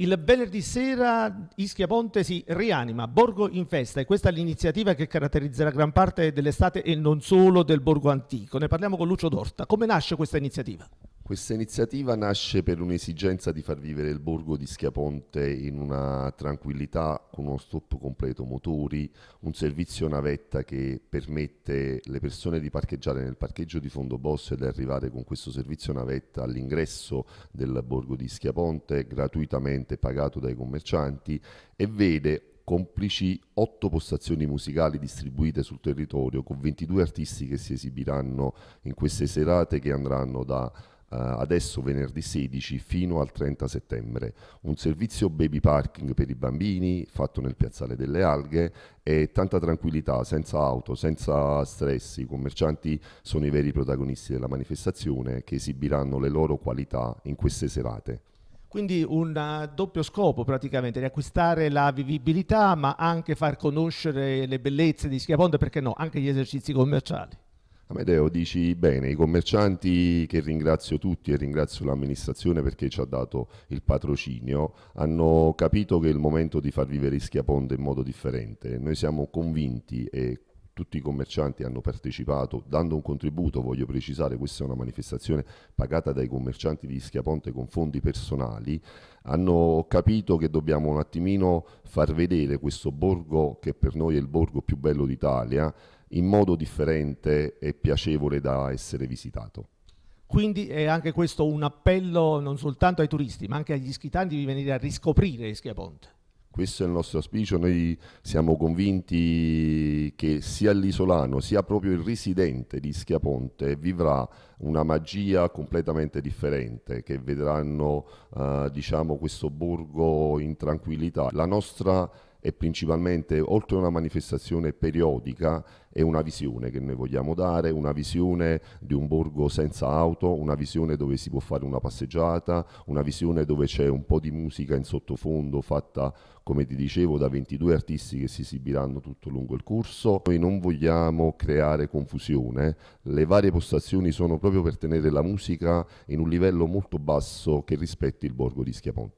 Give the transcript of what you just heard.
Il venerdì sera Ischia Ponte si rianima, Borgo in festa e questa è l'iniziativa che caratterizzerà gran parte dell'estate e non solo del Borgo Antico. Ne parliamo con Lucio Dorta. Come nasce questa iniziativa? Questa iniziativa nasce per un'esigenza di far vivere il borgo di Schiaponte in una tranquillità con uno stop completo motori, un servizio navetta che permette alle persone di parcheggiare nel parcheggio di Fondo Bosso ed arrivare con questo servizio navetta all'ingresso del borgo di Schiaponte gratuitamente pagato dai commercianti e vede complici otto postazioni musicali distribuite sul territorio con 22 artisti che si esibiranno in queste serate che andranno da eh, adesso venerdì 16 fino al 30 settembre. Un servizio baby parking per i bambini fatto nel piazzale delle alghe e tanta tranquillità, senza auto, senza stress. I commercianti sono i veri protagonisti della manifestazione che esibiranno le loro qualità in queste serate. Quindi un eh, doppio scopo praticamente, riacquistare la vivibilità ma anche far conoscere le bellezze di Schiaponte, perché no, anche gli esercizi commerciali. Amedeo, dici bene, i commercianti che ringrazio tutti e ringrazio l'amministrazione perché ci ha dato il patrocinio, hanno capito che è il momento di far vivere Ischia Ponte in modo differente. Noi siamo convinti e tutti i commercianti hanno partecipato dando un contributo, voglio precisare, questa è una manifestazione pagata dai commercianti di Schiaponte con fondi personali, hanno capito che dobbiamo un attimino far vedere questo borgo che per noi è il borgo più bello d'Italia in modo differente e piacevole da essere visitato. Quindi è anche questo un appello non soltanto ai turisti, ma anche agli schitanti di venire a riscoprire Schiaponte. Questo è il nostro auspicio, noi siamo convinti che sia l'isolano sia proprio il residente di Schiaponte vivrà una magia completamente differente, che vedranno eh, diciamo, questo borgo in tranquillità. La nostra e principalmente oltre a una manifestazione periodica è una visione che noi vogliamo dare, una visione di un borgo senza auto, una visione dove si può fare una passeggiata, una visione dove c'è un po' di musica in sottofondo fatta come ti dicevo da 22 artisti che si esibiranno tutto lungo il corso. Noi non vogliamo creare confusione, le varie postazioni sono proprio per tenere la musica in un livello molto basso che rispetti il borgo di Schiaponte.